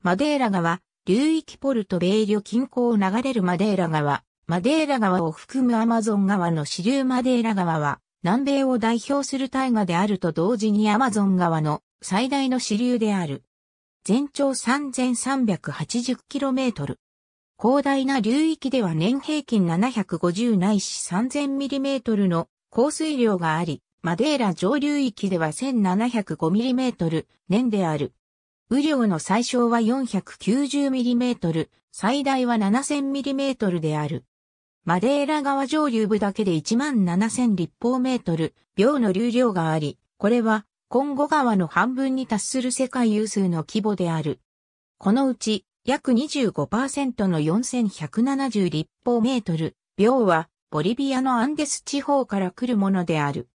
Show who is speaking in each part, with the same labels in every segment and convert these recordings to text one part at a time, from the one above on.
Speaker 1: マデーラ川、流域ポルトベイリョ近郊を流れるマデーラ川、マデーラ川を含むアマゾン川の支流マデーラ川は、南米を代表する大河であると同時にアマゾン川の最大の支流である。全長 3380km。広大な流域では年平均750ないし 3000mm の降水量があり、マデーラ上流域では 1705mm 年である。雨量の最小は 490mm、最大は 7000mm である。マデーラ川上流部だけで17000立方メートル、秒の流量があり、これは、今後川の半分に達する世界有数の規模である。このうち、約25%の4170立方メートル、秒は、ボリビアのアンデス地方から来るものである。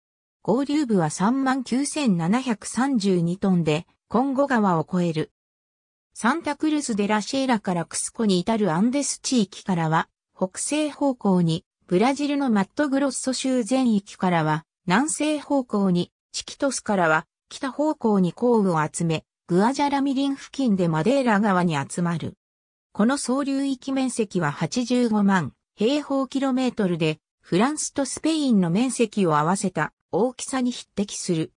Speaker 1: 合流部は39,732トンで、コンゴ川を越える。サンタクルス・デ・ラ・シェーラからクスコに至るアンデス地域からは、北西方向に、ブラジルのマットグロッソ州全域からは、南西方向に、チキトスからは、北方向に降雨を集め、グアジャラミリン付近でマデーラ川に集まる。この総流域面積は85万平方キロメートルで、フランスとスペインの面積を合わせた大きさに匹敵する。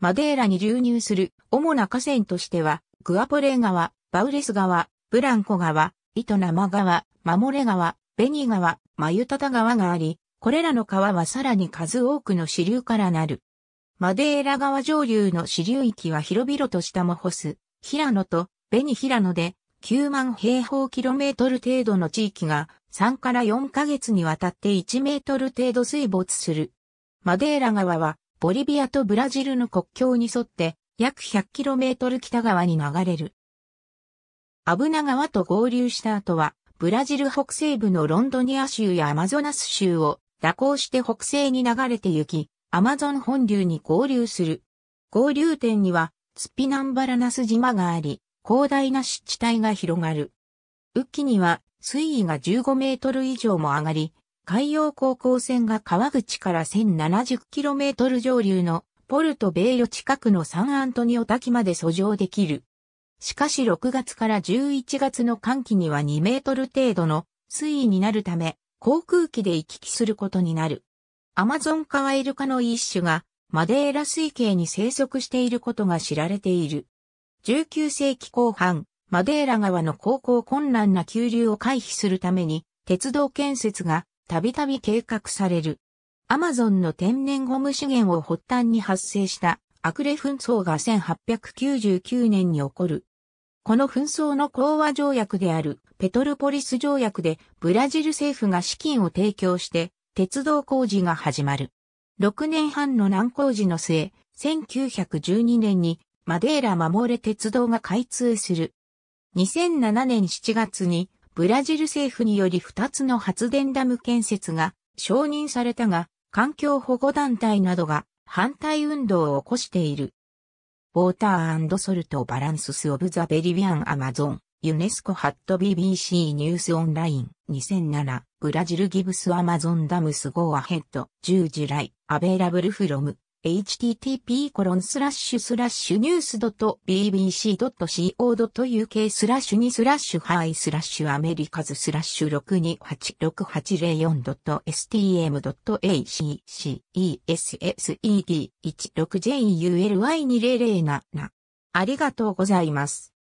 Speaker 1: マデーラに流入する主な河川としては、グアポレー川、バウレス川、ブランコ川、イトナマ川、マモレ川、ベニ川、マユタタ川があり、これらの川はさらに数多くの支流からなる。マデーラ川上流の支流域は広々としたモホス、平野とベニ平野で9万平方キロメートル程度の地域が3から4ヶ月にわたって1メートル程度水没する。マデーラ川はボリビアとブラジルの国境に沿って約 100km 北側に流れる。アブナ川と合流した後は、ブラジル北西部のロンドニア州やアマゾナス州を蛇行して北西に流れて行き、アマゾン本流に合流する。合流点には、スピナンバラナス島があり、広大な湿地帯が広がる。雨季には水位が15メートル以上も上がり、海洋航行船が川口から 1070km 上流のポルトベイロ近くのサンアントニオ滝まで遡上できる。しかし6月から11月の寒気には2メートル程度の水位になるため、航空機で行き来することになる。アマゾンカワイルカの一種がマデーラ水系に生息していることが知られている。19世紀後半、マデーラ川の航行困難な急流を回避するために鉄道建設がたびたび計画される。アマゾンの天然ゴム資源を発端に発生したアクレ紛争が1899年に起こる。この紛争の講和条約であるペトルポリス条約でブラジル政府が資金を提供して鉄道工事が始まる。6年半の難工事の末、1912年にマデーラマモレ鉄道が開通する。2007年7月にブラジル政府により2つの発電ダム建設が承認されたが、環境保護団体などが反対運動を起こしている。ウォーターソルトバランススオブザベリビアンアマゾン、ユネスコハット BBC ニュースオンライン2007、ブラジルギブスアマゾンダムスゴーアヘッド、10時来アベイラブルフロム、http://news.bbc.co.uk スラッシュ2スラッシュハイスラッシュアメリカズスラッシュ6 2 8 6 8 0 4 s t m a c c e s e d 1 6 j u l y 2 0 0 7ありがとうございます。